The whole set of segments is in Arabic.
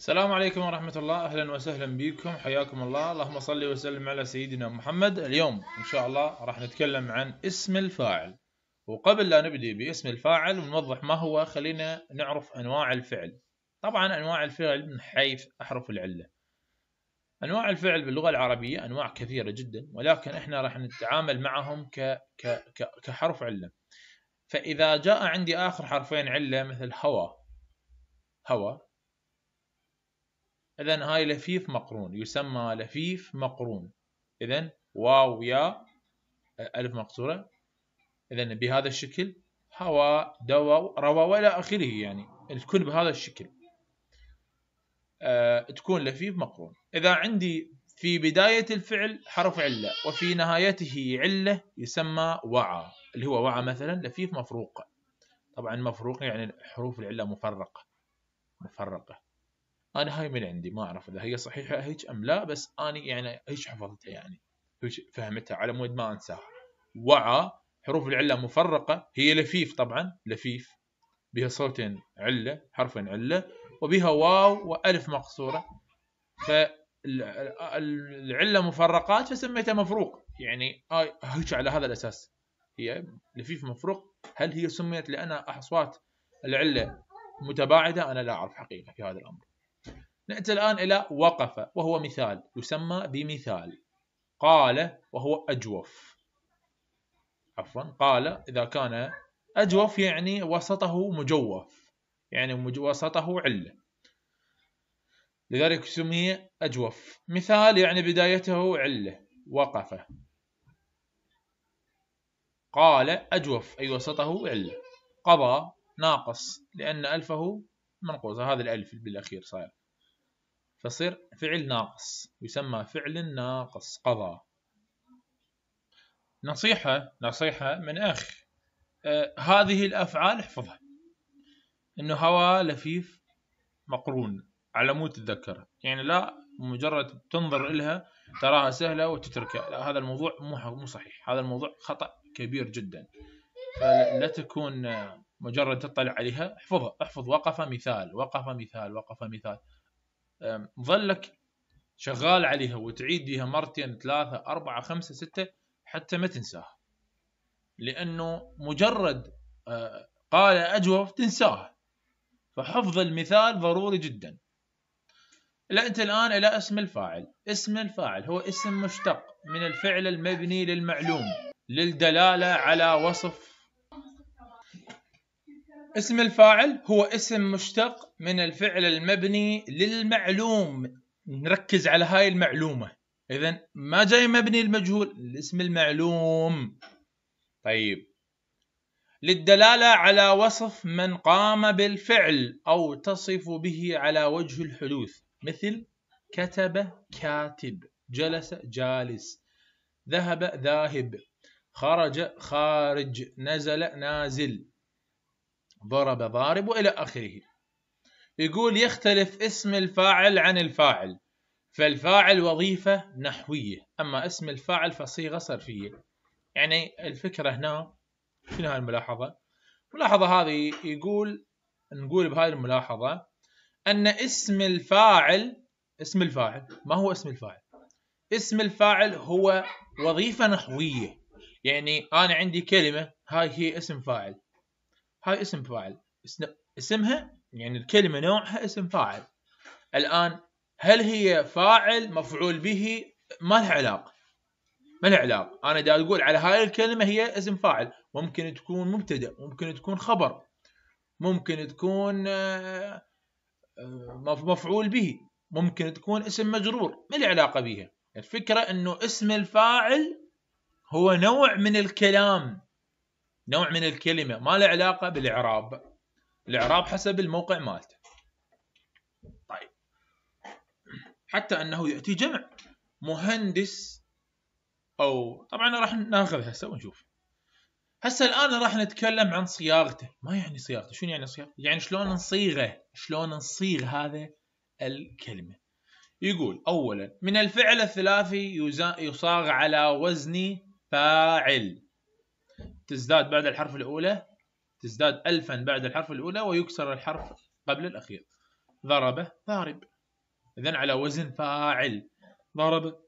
السلام عليكم ورحمة الله أهلا وسهلا بكم حياكم الله اللهم صل وسلم على سيدنا محمد اليوم إن شاء الله راح نتكلم عن اسم الفاعل وقبل لا نبدأ باسم الفاعل ونوضح ما هو خلينا نعرف أنواع الفعل طبعا أنواع الفعل من حيث أحرف العلة أنواع الفعل باللغة العربية أنواع كثيرة جدا ولكن إحنا راح نتعامل معهم ك... ك... ك... كحرف علة فإذا جاء عندي آخر حرفين علة مثل هوى هوى إذا هاي لفيف مقرون يسمى لفيف مقرون إذا واو يا ألف مقصورة إذا بهذا الشكل هوى دوا روى وإلى آخره يعني تكون بهذا الشكل أه تكون لفيف مقرون إذا عندي في بداية الفعل حرف علة وفي نهايته علة يسمى وعى اللي هو وعى مثلا لفيف مفروق طبعا مفروق يعني حروف العلة مفرقة مفرقة انا هاي من عندي ما اعرف اذا هي صحيحه هيك ام لا بس اني يعني هيك حفظتها يعني هيك فهمتها على مود ما انساها وعى حروف العله مفرقه هي لفيف طبعا لفيف بها صوت عله حرف عله وبها واو والف مقصوره فالعله مفرقات فسميتها مفروق يعني هيك على هذا الاساس هي لفيف مفروق هل هي سميت لان اصوات العله متباعده انا لا اعرف حقيقه في هذا الامر نأتي الآن إلى وقف وهو مثال يسمى بمثال قال وهو أجوف عفوا قال إذا كان أجوف يعني وسطه مجوف يعني وسطه علة لذلك سمي أجوف مثال يعني بدايته علة وقف قال أجوف أي وسطه علة قضى ناقص لأن ألفه منقوص هذا الألف بالأخير صاير فصير فعل ناقص يسمى فعل ناقص قضاء نصيحة نصيحة من أخ آه هذه الأفعال احفظها إنه هواء لفيف مقرون على مود تتذكره يعني لا مجرد تنظر لها تراها سهلة وتتركها لا هذا الموضوع مو مو صحيح هذا الموضوع خطأ كبير جدا فلا تكون مجرد تطلع عليها احفظها احفظ وقف مثال وقف مثال وقف مثال ظلك شغال عليها وتعيد بيها مرتين ثلاثة أربعة خمسة ستة حتى ما تنساها لأنه مجرد آه، قال أجوف تنساه فحفظ المثال ضروري جدا لا أنت الآن إلى اسم الفاعل اسم الفاعل هو اسم مشتق من الفعل المبني للمعلوم للدلالة على وصف اسم الفاعل هو اسم مشتق من الفعل المبني للمعلوم نركز على هاي المعلومة إذا ما جاي مبني المجهول الاسم المعلوم طيب للدلالة على وصف من قام بالفعل أو تصف به على وجه الحدوث مثل كتب كاتب جلس جالس ذهب ذاهب خرج خارج نزل نازل ضرب ضارب والى اخره يقول يختلف اسم الفاعل عن الفاعل فالفاعل وظيفة نحوية أما اسم الفاعل فصيغة صرفية يعني الفكرة هنا شنو هاي الملاحظة الملاحظة هذه يقول نقول بهاي الملاحظة أن اسم الفاعل اسم الفاعل ما هو اسم الفاعل اسم الفاعل هو وظيفة نحوية يعني أنا عندي كلمة هاي هي اسم فاعل هاي اسم فاعل اسمها يعني الكلمة نوعها اسم فاعل الآن هل هي فاعل مفعول به ما لها علاقة ما لها علاقة أنا دا أقول على هاي الكلمة هي اسم فاعل ممكن تكون مبتدأ ممكن تكون خبر ممكن تكون آه، مفعول به ممكن تكون اسم مجرور ما لي علاقة بها الفكرة أنه اسم الفاعل هو نوع من الكلام نوع من الكلمه ما له علاقه بالاعراب الاعراب حسب الموقع مالته طيب حتى انه ياتي جمع مهندس او طبعا راح ناخذ هسه ونشوف هسه الان راح نتكلم عن صياغته ما يعني صياغته شنو يعني صياغته يعني شلون نصيغه شلون نصيغ هذا الكلمه يقول اولا من الفعل الثلاثي يصاغ على وزن فاعل تزداد بعد الحرف الأولى تزداد ألفا بعد الحرف الأولى ويكسر الحرف قبل الأخير ضرب ضارب إذا على وزن فاعل ضرب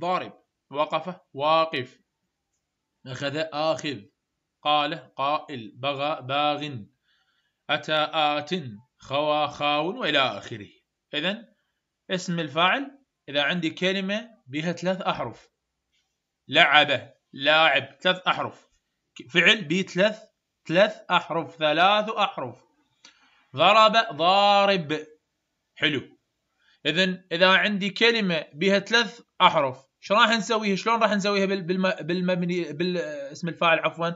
ضارب وقف واقف أخذ آخذ قال قائل بغى باغ أتى آت خوا خاون وإلى آخره إذا اسم الفاعل إذا عندي كلمة بها ثلاث أحرف لعب لاعب ثلاث أحرف فعل بثلاث ثلاث أحرف ثلاث أحرف ضرب ضارب حلو إذا إذا عندي كلمة بها ثلاث أحرف ايش راح نسويها شلون راح نسويها بالمبني بالاسم الفاعل عفوا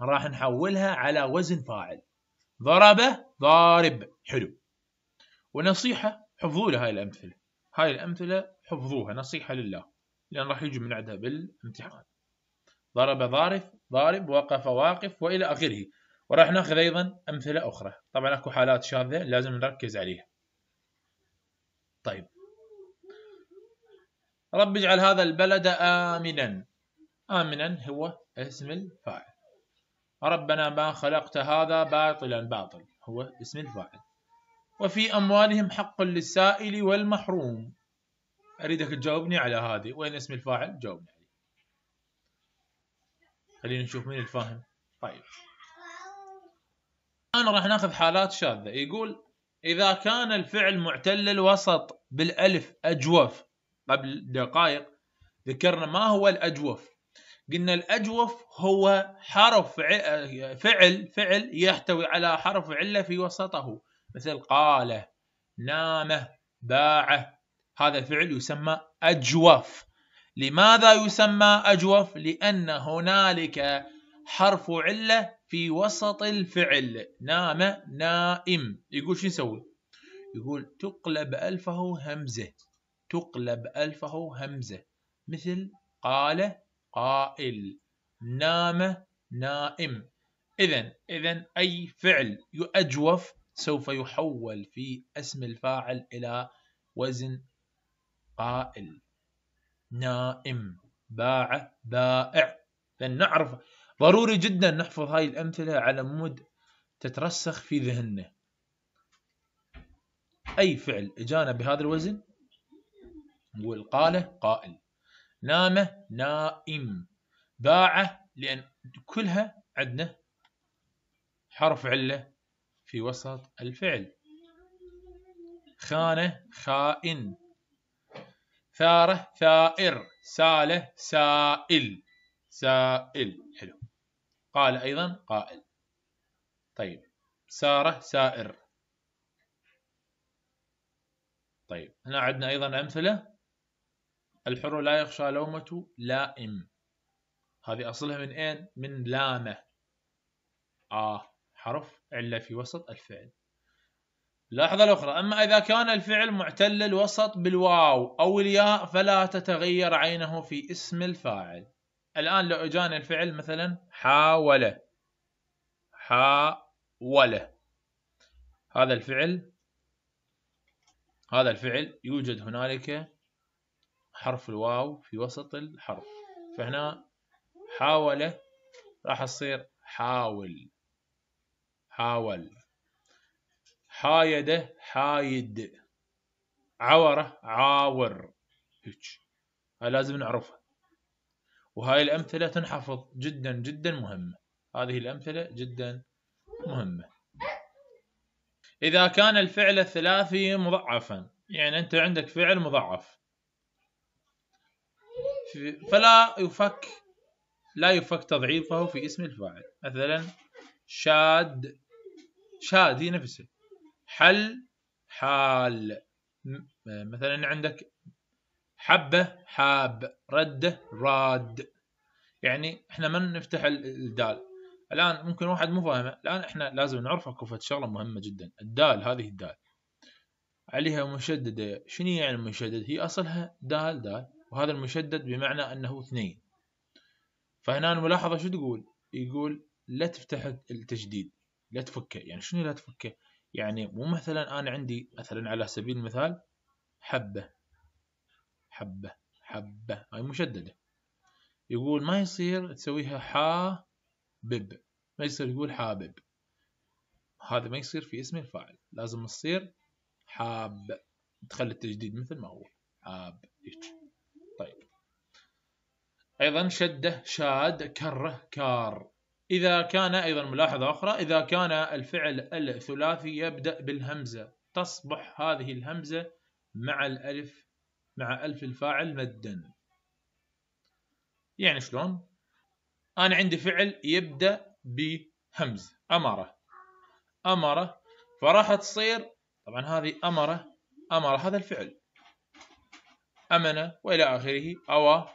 راح نحولها على وزن فاعل ضرب ضارب حلو ونصيحة حفظوا لها هاي الأمثلة هاي الأمثلة حفظوها نصيحة لله لأن راح يجي من عندها بالامتحان ضرب ضارب ضارب وقف واقف والى اخره وراح ناخذ ايضا امثله اخرى طبعا اكو حالات شاذه لازم نركز عليها طيب رب اجعل هذا البلد امنا امنا هو اسم الفاعل ربنا ما خلقت هذا باطلا باطل هو اسم الفاعل وفي اموالهم حق للسائل والمحروم اريدك تجاوبني على هذه وين اسم الفاعل جاوبني خلينا نشوف مين الفاهم طيب الآن راح ناخذ حالات شاذة يقول إذا كان الفعل معتل الوسط بالألف أجوف قبل دقائق ذكرنا ما هو الأجوف قلنا الأجوف هو حرف فعل فعل يحتوي على حرف علة في وسطه مثل قال نام باع هذا الفعل يسمى أجوف لماذا يسمى أجوف؟ لأن هنالك حرف علة في وسط الفعل نام نائم يقول شو يسوي؟ يقول تقلب ألفه همزة تقلب ألفه همزة مثل قال قائل نام نائم إذا إذا أي فعل يؤجوف سوف يحول في اسم الفاعل إلى وزن قائل نائم باع بائع فنعرف ضروري جدا نحفظ هاي الأمثلة على مود تترسخ في ذهننا أي فعل إجانا بهذا الوزن نقول قاله قائل نام نائم باع لأن كلها عندنا حرف علة في وسط الفعل خانة خائن ثاره ثائر ساله سائل سائل حلو قال أيضا قائل طيب سارة سائر طيب هنا عندنا أيضا أمثلة الحر لا يخشى لومة لائم هذه أصلها من أين؟ من لامة آه حرف علة في وسط الفعل لحظة الأخرى أما إذا كان الفعل معتل الوسط بالواو أو الياء فلا تتغير عينه في اسم الفاعل الآن لو إجانا الفعل مثلا حاول حاول هذا الفعل هذا الفعل يوجد هنالك حرف الواو في وسط الحرف فهنا حاول راح تصير حاول حاول حايده حايد عوره عاور هيك لازم نعرفها وهاي الأمثلة تنحفظ جدا جدا مهمة هذه الأمثلة جدا مهمة إذا كان الفعل الثلاثي مضعفا يعني أنت عندك فعل مضعف فلا يفك لا يفك تضعيفه في اسم الفاعل مثلا شاد شاد هي نفسه حل حال مثلا عندك حبة حاب ردة راد يعني احنا ما نفتح الدال الان ممكن واحد مو فاهمه الان احنا لازم نعرف اكو شغله مهمه جدا الدال هذه الدال عليها مشدده شنو يعني مشدد هي اصلها دال دال وهذا المشدد بمعنى انه اثنين فهنا الملاحظه شو تقول يقول لا تفتح التشديد لا تفكه يعني شنو لا تفكه يعني مو مثلا أنا عندي مثلا على سبيل المثال حبة حبة حبة هاي مشددة يقول ما يصير تسويها حابب ما يصير يقول حابب هذا ما يصير في اسم الفاعل لازم تصير حاب تخلي التجديد مثل ما هو حاب طيب أيضا شدة شاد كرة كار إذا كان أيضا ملاحظة أخرى إذا كان الفعل الثلاثي يبدأ بالهمزة تصبح هذه الهمزة مع الألف مع ألف الفاعل مدا يعني شلون أنا عندي فعل يبدأ بهمزة أمرة أمرة فراح تصير طبعا هذه أمرة أمر هذا الفعل أمن وإلى آخره أوى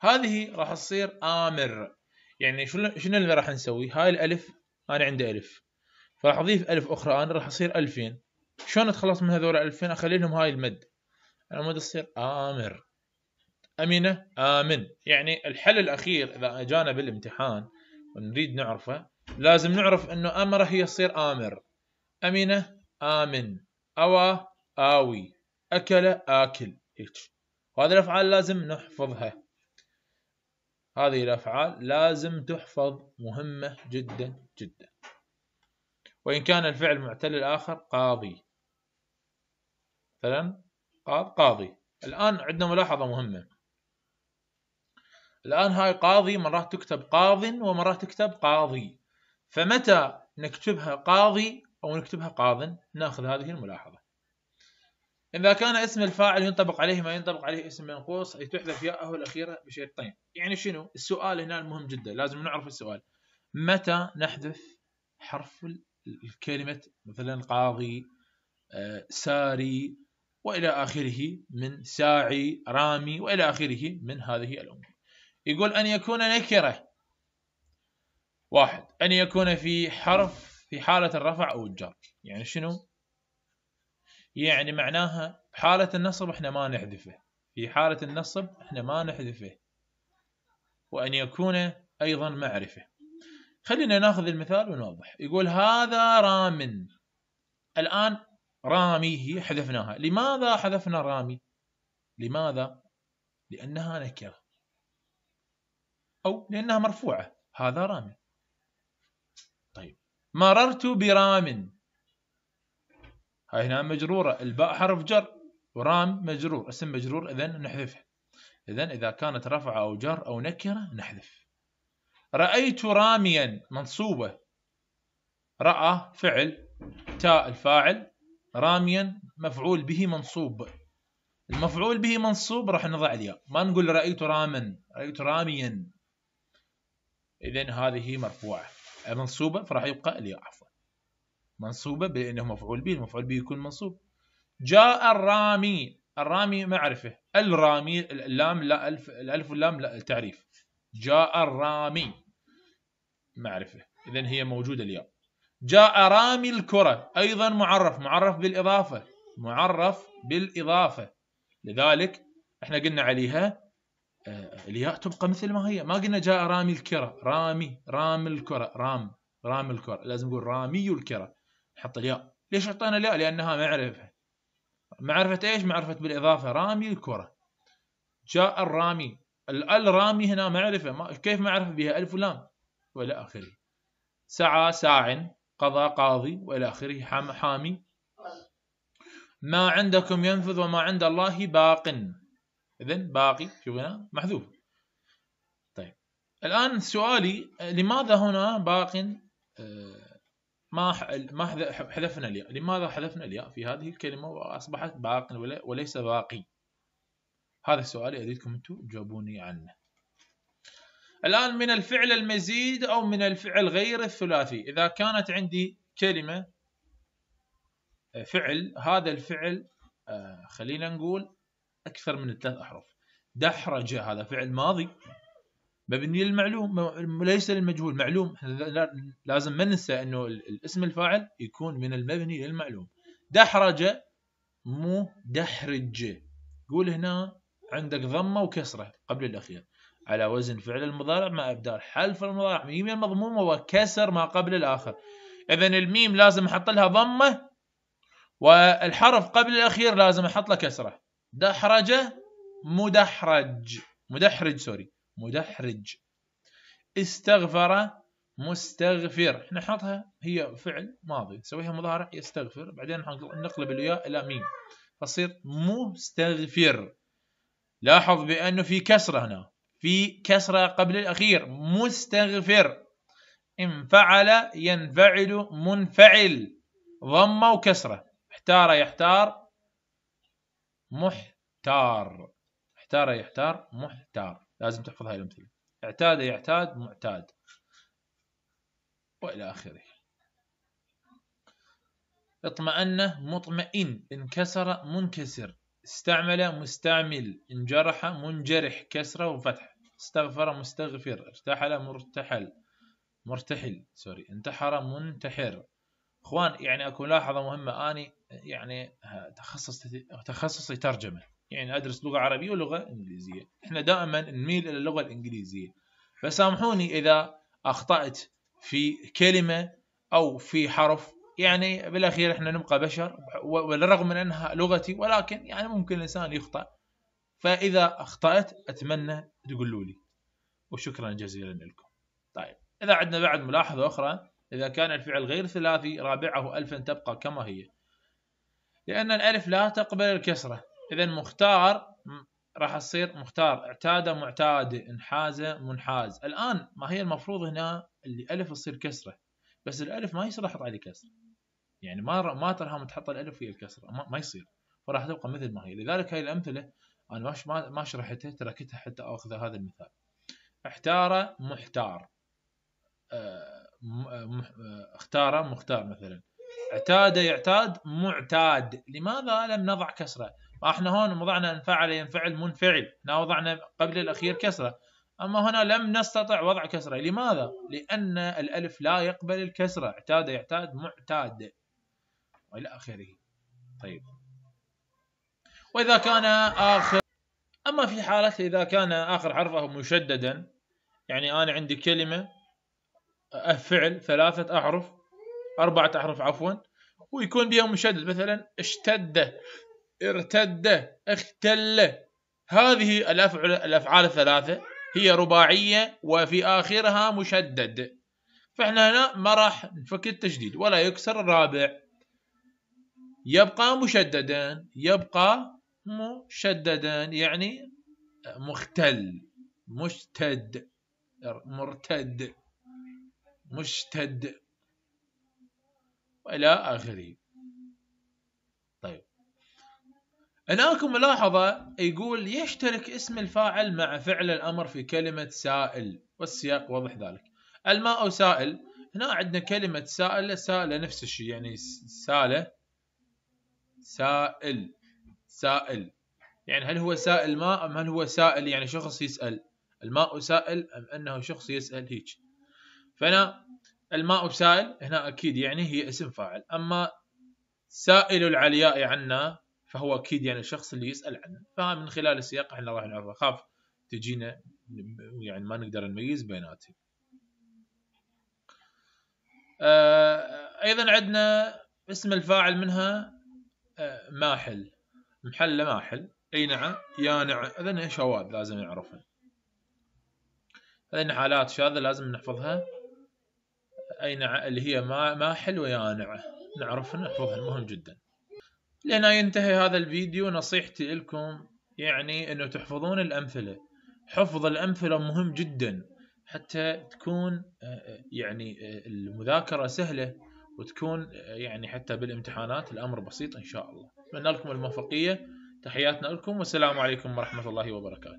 هذه راح تصير آمر يعني شنو شنو اللي راح نسوي هاي الالف انا عندي الف فراح اضيف الف اخرى انا راح اصير الفين شلون اتخلص من هذول الفين اخلي لهم هاي المد المد تصير امر امنه امن يعني الحل الاخير اذا اجانا بالامتحان ونريد نعرفه لازم نعرف انه امره هي تصير امر امنه امن اوى اوي اكل اكل هيك وهذه الافعال لازم نحفظها هذه الأفعال لازم تحفظ مهمة جدا جدا وإن كان الفعل معتل الآخر قاضي مثلا قاضي الآن عندنا ملاحظة مهمة الآن هاي قاضي مرات تكتب قاض ومرات تكتب قاضي فمتى نكتبها قاضي أو نكتبها قاض ناخذ هذه الملاحظة إذا كان اسم الفاعل ينطبق عليه ما ينطبق عليه اسم منقوص أي تحذف ياءه الأخيرة بشرطين يعني شنو؟ السؤال هنا المهم جدا لازم نعرف السؤال متى نحذف حرف الكلمة مثلا قاضي آه، ساري وإلى آخره من ساعي رامي وإلى آخره من هذه الأمور يقول أن يكون نكرة واحد أن يكون في حرف في حالة الرفع أو الجر يعني شنو يعني معناها حالة النصب احنا ما نحذفه في حالة النصب احنا ما نحذفه وأن يكون أيضا معرفة خلينا ناخذ المثال ونوضح يقول هذا رام الآن راميه حذفناها لماذا حذفنا رامي لماذا لأنها نكرة أو لأنها مرفوعة هذا رامي طيب مررت برام هاي هنا مجرورة الباء حرف جر ورام مجرور اسم مجرور إذا نحذفه إذا إذا كانت رفعة أو جر أو نكرة نحذف رأيت راميا منصوبة رأى فعل تاء الفاعل راميا مفعول به منصوب المفعول به منصوب راح نضع الياء ما نقول رأيت راما رأيت راميا إذا هذه مرفوعة منصوبة فراح يبقى الياء عفوا منصوبة بأنه مفعول به المفعول به يكون منصوب جاء الرامي الرامي معرفة الرامي اللام لا الف الألف واللام لا تعريف جاء الرامي معرفة إذا هي موجودة الياء جاء رامي الكرة أيضا معرف معرف بالإضافة معرف بالإضافة لذلك احنا قلنا عليها آه، الياء تبقى مثل ما هي ما قلنا جاء رامي الكرة رامي رام الكرة رام رام الكرة لازم نقول رامي الكرة نحط الياء ليش اعطينا الياء لانها معرفه معرفه ايش معرفه بالاضافه رامي الكره جاء الرامي الال رامي هنا معرفه ما كيف معرفه بها الف ولام والى اخره سعى ساع قضى قاضي والى اخره حام حامي ما عندكم ينفذ وما عند الله باق اذا باقي شوف هنا محذوف طيب الان سؤالي لماذا هنا باق آه ما ما حذفنا الياء لماذا حذفنا الياء في هذه الكلمة وأصبحت باق وليس باقي هذا السؤال أريدكم أنتم تجاوبوني عنه الآن من الفعل المزيد أو من الفعل غير الثلاثي إذا كانت عندي كلمة آه، فعل هذا الفعل آه، خلينا نقول أكثر من ثلاث أحرف دحرج هذا فعل ماضي مبني للمعلوم ليس للمجهول معلوم لازم ما ننسى انه الاسم الفاعل يكون من المبني للمعلوم دحرج مو دحرج قول هنا عندك ضمه وكسره قبل الاخير على وزن فعل المضارع مع ابدال حلف المضارع ميم مضمومه المضمومه وكسر ما قبل الاخر اذا الميم لازم احط لها ضمه والحرف قبل الاخير لازم احط له كسره دحرج مدحرج مدحرج سوري مدحرج استغفر مستغفر احنا نحطها هي فعل ماضي نسويها مضارع يستغفر بعدين نقلب الياء الى ميم فتصير مستغفر لاحظ بانه في كسره هنا في كسره قبل الاخير مستغفر انفعل ينفعل منفعل ضمه وكسره احتار يحتار محتار احتار يحتار محتار لازم تحفظ هاي الامثله اعتاد يعتاد معتاد والى اخره اطمأن مطمئن انكسر منكسر استعمل مستعمل انجرح منجرح كسرة وفتح استغفر مستغفر ارتحل مرتحل مرتحل سوري انتحر منتحر اخوان يعني اكو ملاحظة مهمة اني يعني تخصص تخصصي ترجمة يعني ادرس لغه عربيه ولغه انجليزيه احنا دائما نميل الى اللغه الانجليزيه فسامحوني اذا اخطات في كلمه او في حرف يعني بالاخير احنا نبقى بشر والرغم من انها لغتي ولكن يعني ممكن الانسان يخطا فاذا اخطات اتمنى تقولوا لي وشكرا جزيلا لكم طيب اذا عندنا بعد ملاحظه اخرى اذا كان الفعل غير ثلاثي رابعه الفا تبقى كما هي لان الالف لا تقبل الكسره اذا مختار راح تصير مختار اعتاد معتاد انحاز منحاز الان ما هي المفروض هنا اللي الف تصير كسره بس الالف ما يصير احط عليه كسره يعني ما ما ترهم تحط الالف ويا الكسره ما, ما يصير فراح تبقى مثل ما هي لذلك هاي الامثله انا ما ما شرحتها تركتها حتى اخذ هذا المثال احتار محتار آه، آه، آه، اختار مختار مثلا اعتاد يعتاد معتاد لماذا لم نضع كسره فاحنا هون وضعنا انفعل ينفعل منفعل هنا وضعنا قبل الأخير كسرة أما هنا لم نستطع وضع كسرة لماذا؟ لأن الألف لا يقبل الكسرة اعتاد يعتاد معتاد وإلى آخره طيب وإذا كان آخر أما في حالة إذا كان آخر حرفه مشددا يعني أنا عندي كلمة فعل ثلاثة أحرف أربعة أحرف عفوا ويكون بها مشدد مثلا اشتد ارتد اختل هذه الأفعال, الأفعال الثلاثة هي رباعية وفي آخرها مشدد فإحنا هنا ما راح نفك التشديد ولا يكسر الرابع يبقى مشددا يبقى مشددا يعني مختل مشتد مرتد مشتد وإلى آخره هناك ملاحظة يقول يشترك اسم الفاعل مع فعل الأمر في كلمة سائل والسياق واضح ذلك الماء سائل هنا عندنا كلمة سائلة سائلة نفس الشيء يعني سالة سائل سائل يعني هل هو سائل ماء أم هل هو سائل يعني شخص يسأل الماء سائل أم أنه شخص يسأل هيك فأنا الماء سائل هنا أكيد يعني هي اسم فاعل أما سائل العلياء عنا فهو اكيد يعني الشخص اللي يسال عنه فمن خلال السياق احنا راح نعرفه اخاف تجينا يعني ما نقدر نميز بيناتهم آه، ايضا عندنا اسم الفاعل منها آه، ماحل محل ماحل اي نعم يانع هذن شواذ لازم نعرفها هذه حالات شاذة لازم نحفظها اي نعم اللي هي ما ماحل ويانع نعرفها نحفظها مهم جدا لهنا ينتهي هذا الفيديو نصيحتي لكم يعني انه تحفظون الامثله حفظ الامثله مهم جدا حتى تكون آه، آه، يعني آه، المذاكره سهله وتكون يعني حتى بالامتحانات الامر بسيط ان شاء الله اتمنى لكم الموفقيه تحياتنا لكم والسلام عليكم ورحمه الله وبركاته